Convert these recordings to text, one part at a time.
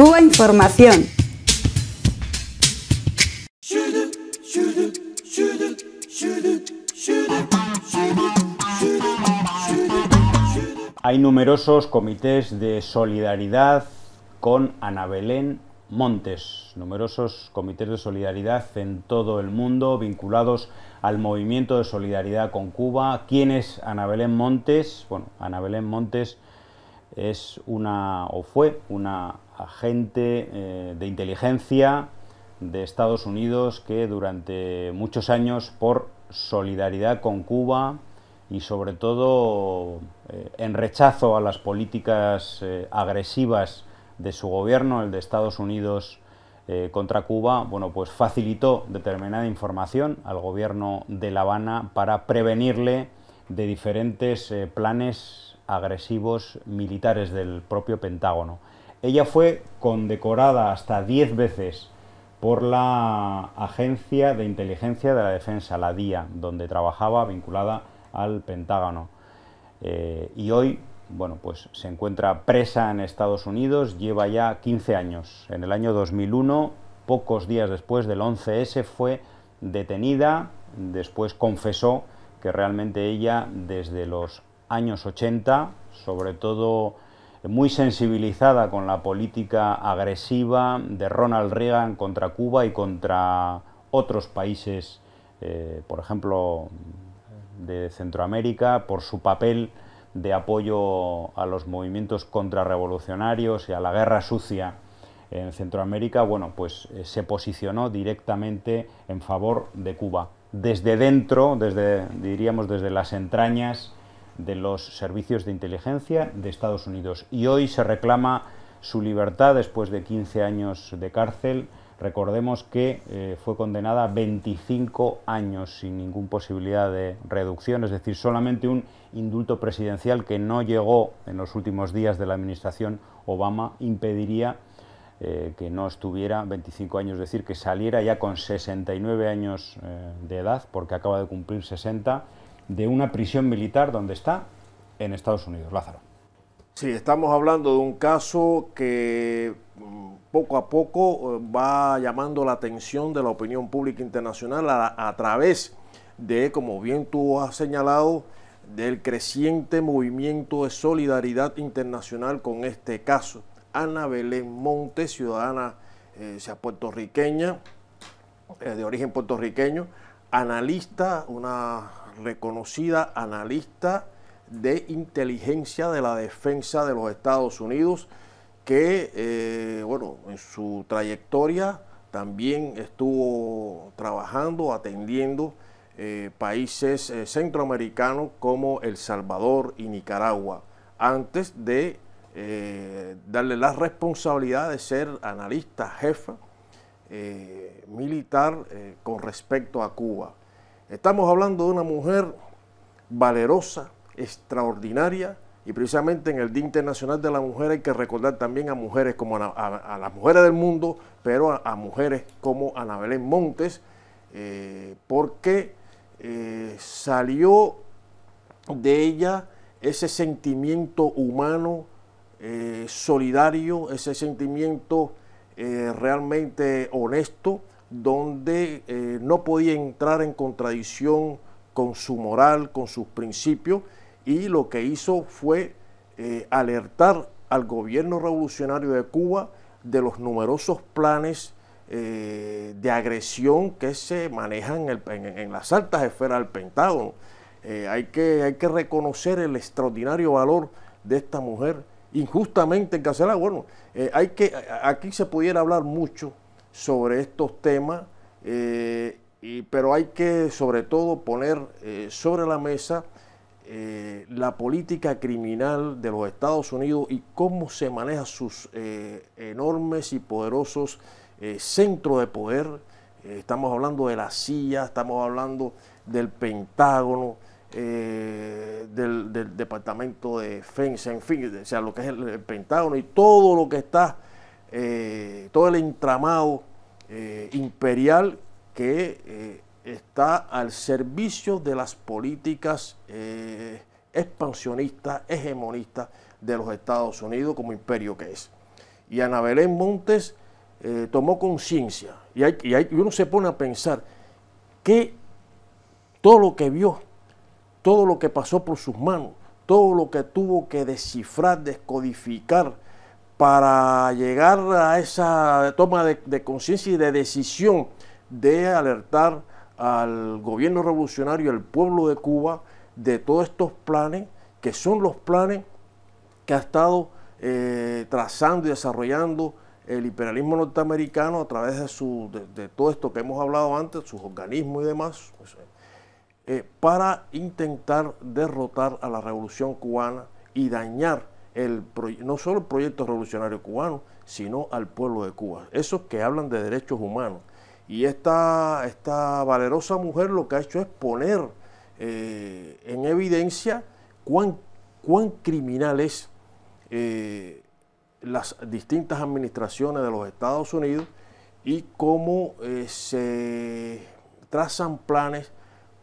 Cuba Información. Hay numerosos comités de solidaridad con Ana Montes, numerosos comités de solidaridad en todo el mundo vinculados al movimiento de solidaridad con Cuba. ¿Quién es Ana Montes? Bueno, Ana Montes es una o fue una agente eh, de inteligencia de Estados Unidos que durante muchos años por solidaridad con Cuba y sobre todo eh, en rechazo a las políticas eh, agresivas de su gobierno, el de Estados Unidos contra Cuba, bueno, pues facilitó determinada información al gobierno de La Habana para prevenirle de diferentes planes agresivos militares del propio Pentágono. Ella fue condecorada hasta 10 veces por la Agencia de Inteligencia de la Defensa, la DIA, donde trabajaba vinculada al Pentágono. Eh, y hoy, bueno, pues se encuentra presa en Estados Unidos, lleva ya 15 años. En el año 2001, pocos días después del 11S, fue detenida, después confesó que realmente ella desde los años 80, sobre todo muy sensibilizada con la política agresiva de Ronald Reagan contra Cuba y contra otros países, eh, por ejemplo, de Centroamérica, por su papel de apoyo a los movimientos contrarrevolucionarios y a la guerra sucia en Centroamérica, bueno, pues eh, se posicionó directamente en favor de Cuba, desde dentro, desde diríamos desde las entrañas de los servicios de inteligencia de Estados Unidos. Y hoy se reclama su libertad después de 15 años de cárcel. Recordemos que eh, fue condenada a 25 años sin ninguna posibilidad de reducción, es decir, solamente un indulto presidencial que no llegó en los últimos días de la administración Obama impediría eh, que no estuviera 25 años, es decir, que saliera ya con 69 años eh, de edad, porque acaba de cumplir 60 de una prisión militar donde está en Estados Unidos. Lázaro. Sí, estamos hablando de un caso que mm, poco a poco eh, va llamando la atención de la opinión pública internacional a, través de, como bien tú has señalado, del creciente movimiento de solidaridad internacional con este caso. Ana Belén Monte, ciudadana eh, puertorriqueña, eh, de origen puertorriqueño, analista, una reconocida analista de inteligencia de la defensa de los Estados Unidos, que, eh, bueno, en su trayectoria también estuvo trabajando, atendiendo eh, países eh, centroamericanos como El Salvador y Nicaragua, antes de darle la responsabilidad de ser analista jefa eh, militar eh, con respecto a Cuba. Estamos hablando de una mujer valerosa, extraordinaria, y precisamente en el Día Internacional de la Mujer hay que recordar también a mujeres como a, las mujeres del mundo, pero a, mujeres como Ana Belén Montes, eh, porque salió de ella ese sentimiento humano, solidario, ese sentimiento eh, realmente honesto, donde eh, no podía entrar en contradicción con su moral, con sus principios, y lo que hizo fue eh, alertar al gobierno revolucionario de Cuba de los numerosos planes de agresión que se manejan en, las altas esferas del Pentágono. hay, que, hay que reconocer el extraordinario valor de esta mujer injustamente encarcelado. Bueno, eh, hay que, aquí se pudiera hablar mucho sobre estos temas, eh, pero hay que sobre todo poner eh, sobre la mesa la política criminal de los Estados Unidos y cómo se maneja sus enormes y poderosos centros de poder. estamos hablando de la CIA, estamos hablando del Pentágono, eh, del, Departamento de Defensa, en fin, o sea, lo que es el, Pentágono y todo lo que está, eh, todo el entramado eh, imperial que está al servicio de las políticas expansionistas, hegemonistas de los Estados Unidos como imperio que es. Y Ana Belén Montes tomó conciencia y, uno se pone a pensar que todo lo que vio todo lo que pasó por sus manos, todo lo que tuvo que descifrar, descodificar para llegar a esa toma de, conciencia y de decisión de alertar al gobierno revolucionario, al pueblo de Cuba, de todos estos planes, que son los planes que ha estado eh, trazando y desarrollando el imperialismo norteamericano a través de, su, de todo esto que hemos hablado antes, sus organismos y demás. Eh, para intentar derrotar a la revolución cubana y dañar el, no solo el proyecto revolucionario cubano, sino al pueblo de Cuba. Esos que hablan de derechos humanos. Y esta, valerosa mujer lo que ha hecho es poner eh, en evidencia cuán, criminales eh, las distintas administraciones de los Estados Unidos y cómo se trazan planes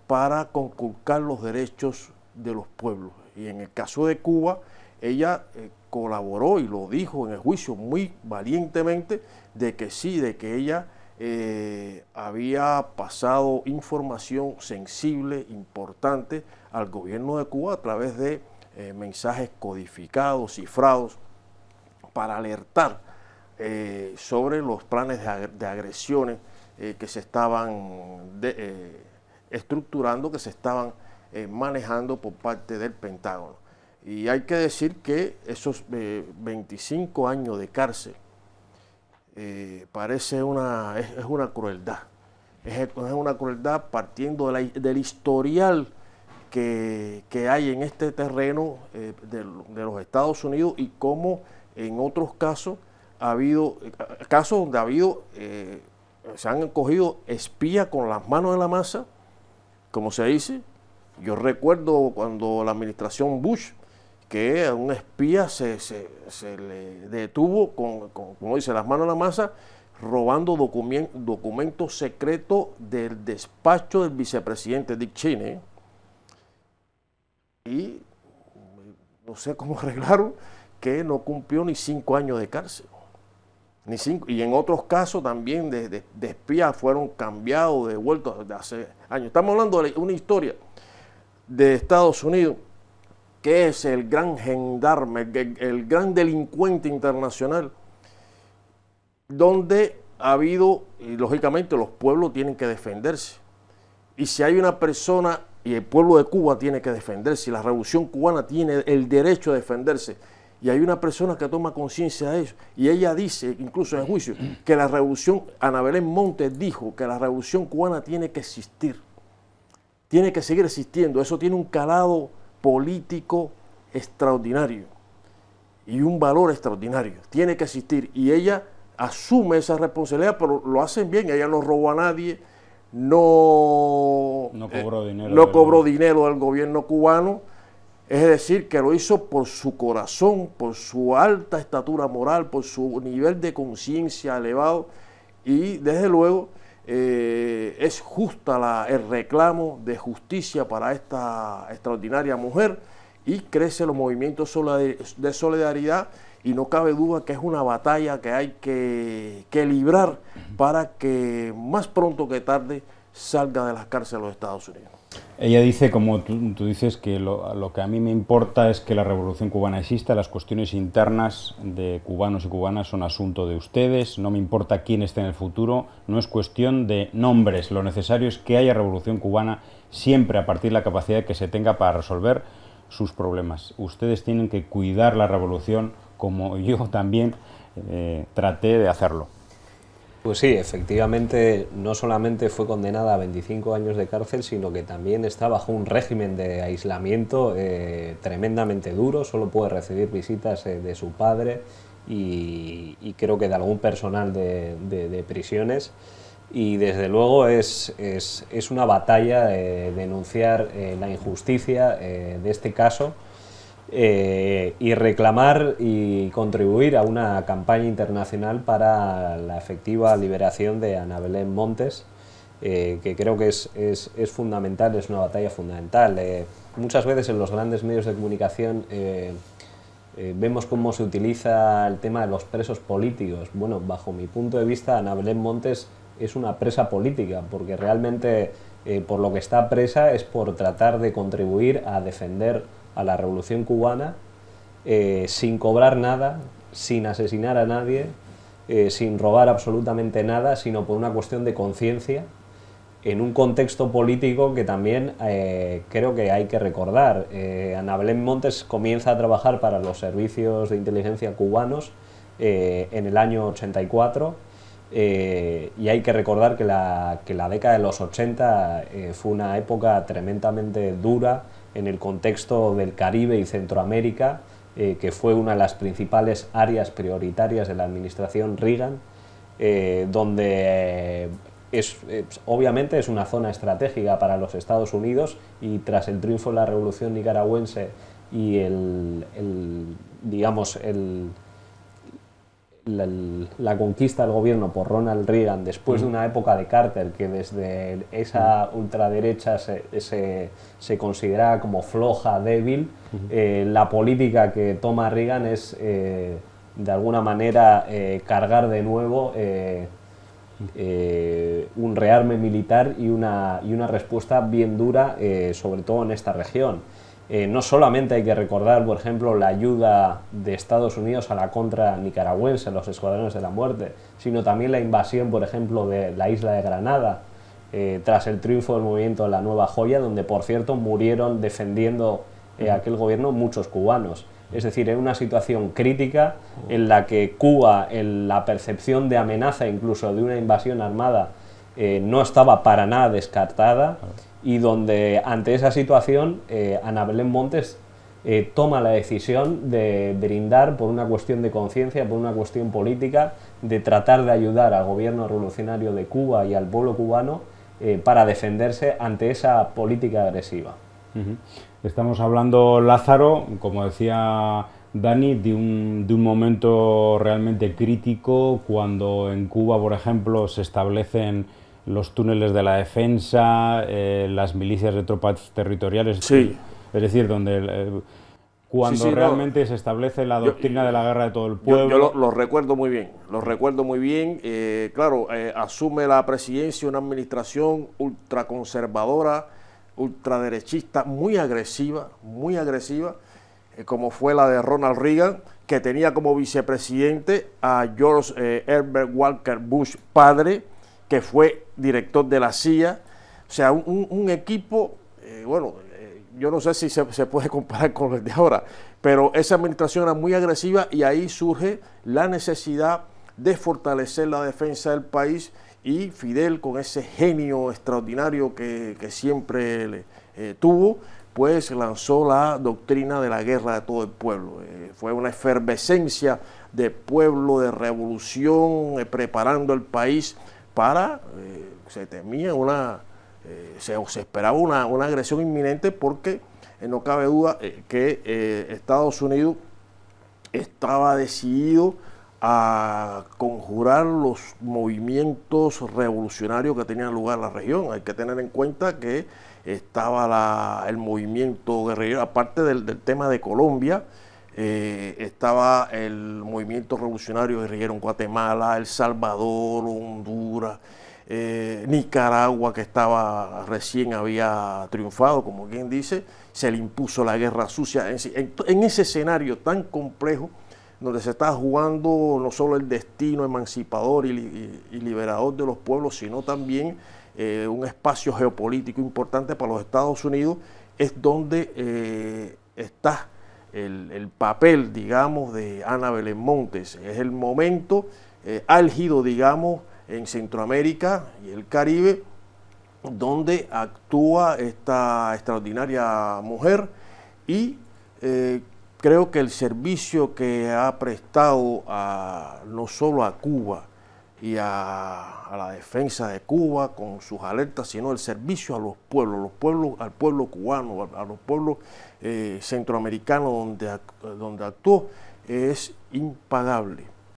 para conculcar los derechos de los pueblos. Y en el caso de Cuba, ella eh, colaboró y lo dijo en el juicio muy valientemente de que sí, de que ella eh, había pasado información sensible, importante al gobierno de Cuba a través de eh, mensajes codificados, cifrados, para alertar sobre los planes de, agresiones que se estaban estructurando que se estaban eh, manejando por parte del Pentágono. Y hay que decir que esos 25 eh, años de cárcel eh, parece una, es, una crueldad. Es, una crueldad partiendo del historial que, hay en este terreno de, los Estados Unidos y cómo en otros casos ha habido casos donde ha habido, se han cogido espías con las manos de la masa como se dice. Yo recuerdo cuando la administración Bush, que a un espía se, le detuvo con, como dice, las manos a la masa, robando documentos secretos del despacho del vicepresidente Dick Cheney. Y no sé cómo arreglaron que no cumplió ni cinco años de cárcel y en otros casos también de, espías fueron cambiados, devueltos desde hace años. Estamos hablando de una historia de Estados Unidos que es el gran gendarme, el, el gran delincuente internacional, donde ha habido, y lógicamente los pueblos tienen que defenderse. Y si hay una persona, y el pueblo de Cuba tiene que defenderse, y la revolución cubana tiene el derecho a defenderse, y hay una persona que toma conciencia de eso. Y ella dice, incluso en juicio, que la revolución, Ana Belén Montes dijo que la revolución cubana tiene que existir. Tiene que seguir existiendo. Eso tiene un calado político extraordinario y un valor extraordinario. Tiene que existir. Y ella asume esa responsabilidad, pero lo hacen bien. Ella no robó a nadie, no, no cobró, eh, dinero, no cobró dinero del gobierno cubano es decir, que lo hizo por su corazón, por su alta estatura moral, por su nivel de conciencia elevado y desde luego eh, es justa la, el reclamo de justicia para esta extraordinaria mujer y crece los movimientos de solidaridad y no cabe duda que es una batalla que hay que, que librar para que más pronto que tarde salga de las cárceles de los Estados Unidos. Ella dice, como tú, dices, que lo, que a mí me importa es que la revolución cubana exista, las cuestiones internas de cubanos y cubanas son asunto de ustedes, no me importa quién esté en el futuro, no es cuestión de nombres, lo necesario es que haya revolución cubana siempre a partir de la capacidad que se tenga para resolver sus problemas. Ustedes tienen que cuidar la revolución como yo también eh, traté de hacerlo. Pues sí, efectivamente, no solamente fue condenada a 25 años de cárcel, sino que también está bajo un régimen de aislamiento eh, tremendamente duro, solo puede recibir visitas eh, de su padre y, creo que de algún personal de, prisiones. Y desde luego es, una batalla eh, denunciar la injusticia de este caso eh, y reclamar y contribuir a una campaña internacional para la efectiva liberación de Ana Belén Montes, eh, que creo que es, es, fundamental, es una batalla fundamental. Eh, muchas veces en los grandes medios de comunicación vemos cómo se utiliza el tema de los presos políticos. Bueno, bajo mi punto de vista, Ana Belén Montes es una presa política, porque realmente por lo que está presa es por tratar de contribuir a defender a la revolución cubana eh, sin cobrar nada, sin asesinar a nadie, eh, sin robar absolutamente nada, sino por una cuestión de conciencia, en un contexto político que también eh, creo que hay que recordar. Eh, Montes comienza a trabajar para los servicios de inteligencia cubanos en el año 84 y hay que recordar que la, que la década de los 80 fue una época tremendamente dura en el contexto del Caribe y Centroamérica, eh, que fue una de las principales áreas prioritarias de la administración Reagan, eh, donde eh, es, obviamente es una zona estratégica para los Estados Unidos y tras el triunfo de la revolución nicaragüense y el digamos, el, la, conquista del gobierno por Ronald Reagan después de mm. una época de Carter que desde esa mm. ultraderecha se, consideraba considera como floja, débil, eh, la política que toma Reagan es eh, de alguna manera eh, cargar de nuevo un rearme militar y una respuesta bien dura, sobre todo en esta región. Eh, no solamente hay que recordar, por ejemplo, la ayuda de Estados Unidos a la contra nicaragüense, los escuadrones de la muerte, sino también la invasión, por ejemplo, de la isla de Granada, eh, tras el triunfo del movimiento La Nueva Joya, donde, por cierto, murieron defendiendo eh, aquel gobierno muchos cubanos. Es decir, en una situación crítica en la que Cuba, en la percepción de amenaza incluso de una invasión armada, no estaba para nada descartada y donde ante esa situación eh, Ana Montes eh, toma la decisión de brindar por una cuestión de conciencia, por una cuestión política, de tratar de ayudar al gobierno revolucionario de Cuba y al pueblo cubano eh, para defenderse ante esa política agresiva. Estamos hablando, Lázaro, como decía Dani, de un, de un momento realmente crítico cuando en Cuba, por ejemplo, se establecen los túneles de la defensa, eh, las milicias de tropas territoriales. Sí. Es decir, donde eh, cuando realmente se establece la doctrina de la guerra de todo el pueblo. Yo, los lo recuerdo muy bien, los recuerdo muy bien. Eh, claro, asume la presidencia una administración ultraconservadora, ultraderechista, muy agresiva, muy agresiva, como fue la de Ronald Reagan, que tenía como vicepresidente a George Herbert Walker Bush padre que fue director de la CIA. O sea, un, equipo, eh, bueno, eh, yo no sé si se, puede comparar con el de ahora, pero esa administración era muy agresiva y ahí surge la necesidad de fortalecer la defensa del país y Fidel con ese genio extraordinario que, siempre eh, tuvo, pues lanzó la doctrina de la guerra de todo el pueblo. fue una efervescencia de pueblo, de revolución, preparando el país para, eh, se temía una, eh, se, esperaba una, agresión inminente porque eh, no cabe duda que Estados Unidos estaba decidido a conjurar los movimientos revolucionarios que tenían lugar en la región. Hay que tener en cuenta que estaba el movimiento guerrillero, aparte del tema de Colombia, eh, estaba el movimiento revolucionario guerrillero en Guatemala, El Salvador, Honduras, eh, Nicaragua, que estaba recién había triunfado, como quien dice, se le impuso la guerra sucia. En, ese escenario tan complejo, donde se está jugando no solo el destino emancipador y, liberador de los pueblos, sino también eh, un espacio geopolítico importante para los Estados Unidos, es donde está el, papel, digamos, de Ana Belén Montes. Es el momento eh, álgido, digamos, en Centroamérica y el Caribe, donde actúa esta extraordinaria mujer y eh, creo que el servicio que ha prestado no solo a Cuba, y a, la defensa de Cuba con sus alertas, sino el servicio a los pueblos, los pueblos al pueblo cubano, a, los pueblos eh, centroamericanos donde, donde actuó, es impagable.